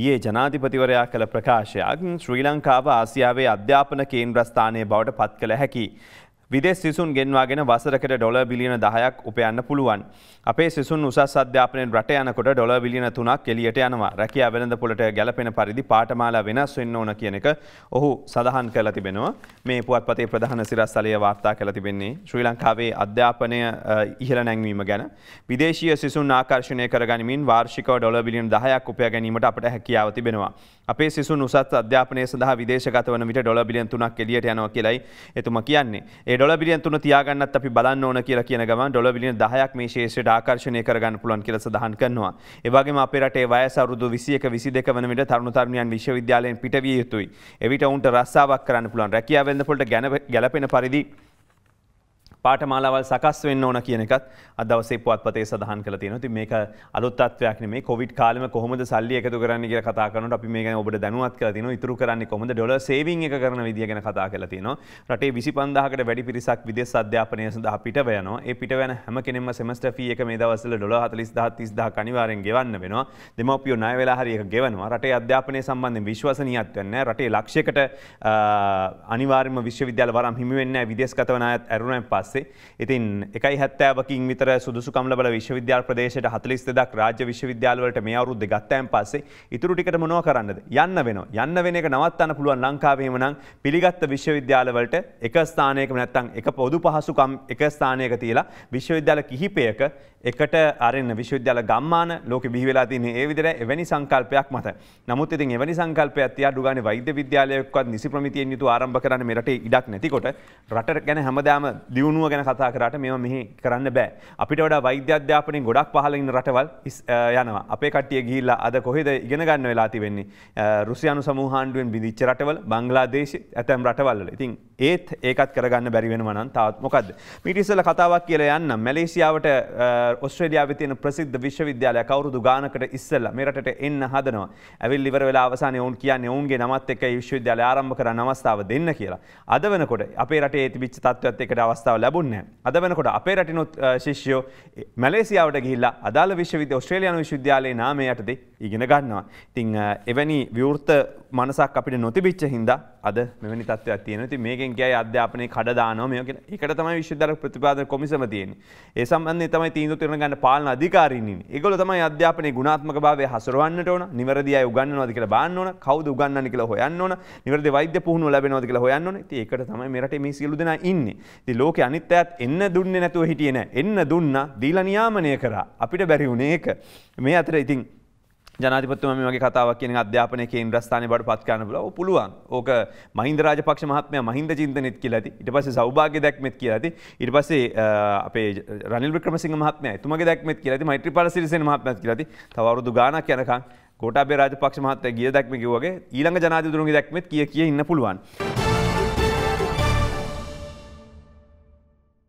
ඊයේ ජනාධිපතිවරයා කළ ප්‍රකාශයක් ශ්‍රී ලංකාව ආසියාවේ අධ්‍යාපන කේන්ද්‍රස්ථානය බවට පත් කළ හැකි. විදෙස් සිසුන් ගෙන්වාගෙන වසරකට ඩොල බිලියන දහයක් උපයන්න පුළුවන්. අපේ සිසුන් උසස් අධ්‍යාපනයෙන් රට යනකොට ඩොල බිලියන තුනක් එලියට යනවා. රැකියා වෙළඳපොළට ගැලපෙන පරිදි පාඨමාලා වෙනස් වෙන්න ඕන කියන එක ඔහු සඳහන් කරලා තිබෙනවා. මේ පුවත්පතේ ප්‍රධාන සිරස්සලය වාර්තා කරලා තිබෙන්නේ ශ්‍රී ලංකාවේ අධ්‍යාපනය ඉහළ නැංවීම ගැන. විදේශීය සිසුන් ආකර්ශණය කරගනිමින් වාර්ෂිකව ඩොල බිලියන 10ක් උපයා ගැනීමට අපට හැකියාව තිබෙනවා. අපේ සිසුන් උසස් අධ්‍යාපනය සඳහා විදේශගත වන විට ඩොල බිලියන 3ක් එලියට යනවා කියලයි එතුමා කියන්නේ. ඒ ඩොල බිලියන් තුන තියාගන්නත් අපි බලන්න ඕන කියලා කියන ගමන් ඩොල බිලියන් 10ක් මේ ශේෂයට ආකර්ෂණය කරගන්න පුළුවන් කියලා සඳහන් කරනවා. ඒ වගේම අපේ රටේ වයස අවුරුදු 21 22 වන විට තරුණ තරුණියන් විශ්වවිද්‍යාලයෙන් පිටවිය යුතුයි. එවිට ඔවුන්ට රස්සාවක් කරන්න පුළුවන්. රැකියාවෙන්ද පොළට ගැලපෙන පරිදි පාටමාලාවල් සකස් වෙන්න ඕන කියන එකත් අදවසේ පුවත්පතේ සඳහන් කළ තියෙනවා. ඉතින් මේක අලුත් තත්වයක් නෙමෙයි. කොවිඩ් කාලෙම කොහොමද සල්ලි එකතු කරන්නේ කියලා කතා කරනකොට අපි මේ ගැන ඔබට දැනුවත් කරලා තිනවා. ඉතුරු කරන්නේ කොහොමද ඩොලර් සේවිං එක කරන විදිය ගැන කතා කරලා තිනවා. රටේ 25000කට වැඩි පිරිසක් විදේශ අධ්‍යාපනය සඳහා පිටව යනවා. ඒ පිටව යන හැම කෙනෙක්ම සෙමස්ටර් ෆී එක මේ දවස්වල ඩොලර් 40000 30000 අනිවාර්යෙන් ගෙවන්න වෙනවා. දෙමව්පියෝ ණය වෙලා හරි එක ගෙවනවා. රටේ අධ්‍යාපනය සම්බන්ධයෙන් විශ්වසනීයත්වයක් නැහැ. රටේ ලක්ෂයකට අනිවාර්යයෙන්ම විශ්වවිද්‍යාල වරම් හිමි වෙන්නේ නැහැ. විදේශගතව ණයත් ඇරුණෙන් පස්සේ පස්සේ ඉතින් එකයි හැත්තෑවකින් විතර සුදුසුකම් ලබල විශ්වවිද්‍යාල ප්‍රදේශයට හතලිස් දෙදක් රාජ්‍ය විශ්වවිද්‍යාලවලට මේ අවුරුද්ද ගත්තයන් පස්සේ ඉතුරු ටිකට මොනවා කරන්නද යන්න වෙනවා යන්න වෙන එක නවත්තන්න පුළුවන් ලංකාවේම නම් පිළිගත්ත විශ්වවිද්‍යාලවලට එක ස්ථානයක නැත්තම් එක පොදු පහසුකම් එක ස්ථානයක තියලා විශ්වවිද්‍යාල කිහිපයක එකට අරන්න විශ්වවිද්‍යාල ගම්මාන ලෝක බිහිවෙලා තින්නේ ඒ විදිහට එවැනි සංකල්පයක් මත. නමුත් ඉතින් එවැනි සංකල්පයක් තියා අඩුගානේ වෛද්‍ය විද්‍යාලයකවත් නිසි ප්‍රමිතියෙන් යුතු ආරම්භ කරන්න මෙරට ඉඩක් නැතිකොට රට ගැන හැමදාම දියුණු පුහුණුව ගැන කතා කරට මෙම මෙහි කරන්න බෑ අපිට වඩ වෛද්‍යධ්‍යාපනින් ගොඩක් පහලඉන්න රටවල් යනවා අපේ කටිය ගිල්ලා අද කොහෙද ඉගෙන ගන්න වෙලාති වෙන්නේ රුසියනු සමහන්ඩුවෙන් බිදිච්ච රටවල් බංගලාදේශ ඇතැම් රටවල්ල ඉතින් ඒත් ඒකත් කරගන්න බැරිවෙන වනන් තාත් මොකද මිටිසල කතාවක් කියල යන්න මැලේසියාවට ඔස්ට්‍රේඩියාවතියන ප්‍රසිද්ධ විශ්වවිද්‍යාලය කවරුදු ගානකට ඉස්සල්ල මෙරට එන්න හදනවා ඇවිල් ඉවර වෙලාවසාන ඔවන් කියන්න ඔවුන්ගේ නමත් එක විශ්වවිද්‍යාල ආරම්භ කර නවස්ථාව දෙන්න කියලා අද වනකොට අපේ රටේ තිබිච් තත්ත්වත් එකට අවස්ථාව ලැබ ලැබුන්න. අද වෙනකොට අපේ රටිනුත් ශිෂ්‍යෝ මැලේසියාවට ගිල්ලා අදාල විශ්වවිද ඔස්ට්‍රේලයානු විශ්විද්‍යාලයේ නාමයටද ඉගෙන ගන්නවා. ඉතිං එවැනි විවෘත මනසක් අපිට නොතිබිච්ච හින්ද අද මෙනි තත්ව තියන ති මේකෙන් කියයි අධ්‍යාපනය කඩදානෝ මේක එකට තමයි විශ්දර ප්‍රතිපාද කොමිසම තියෙන ඒ සම්බන්ධ තමයි තීන්දු තිරන ගන්න පාලන අධිකාරීනි ඒගොල්ල තමයි අධ්‍යාපනයේ ගුණාත්මක භාවය හසුරවන්නට ඕන නිවැරදි අය උගන්වනවාද කියලා බලන්න ඕන කවුද උගන්වන්නේ කියලා හොයන්න ඕන නිවැරදි වෛද්‍ය පුහුණුව ලැබෙනවාද කියලා හොයන්න ඕන ඉතින් ඒකට තමයි මේ රටේ මේ සියලු දෙනා ඉන්නේ ඉතින් ලෝකේ අනිත් අයත් එන්න දුන්නේ නැතුව හිටියේ නෑ එන්න දුන්නා දීලා නියාමනය කරා අපිට බැරි වුණේ ඒක මේ අතර ඉතින් ජනාතිපත්තුම මේ වගේ කතාවක් කියන අධ්‍යාපනය කේන්ද්‍රස්ථානය බඩ පත් කරන්න පුළුවන් පුළුවන් ඕක මහින්ද රාජපක්ෂ මහත්මයා මහින්ද චින්තනෙත් කියලා ඇති ඊට පස්සේ සෞභාග්‍ය දැක්මෙත් කියලා ඇති ඊට පස්සේ අපේ රනිල් වික්‍රමසිංහ මහත්මයා එතුමගේ දැක්මෙත් කියලා ඇති මෛත්‍රීපාල සිරිසේන මහත්මයාත් කියලා ඇති තව අවුරුදු ගාණක් යනකම් කොටාබේ රාජපක්ෂ මහත්තයා ගිය දැක්ම කිව්වාගේ ඊළඟ ජනාධිපතිතුමගේ දැක්මෙත් කිය කිය ඉන්න පුළුවන්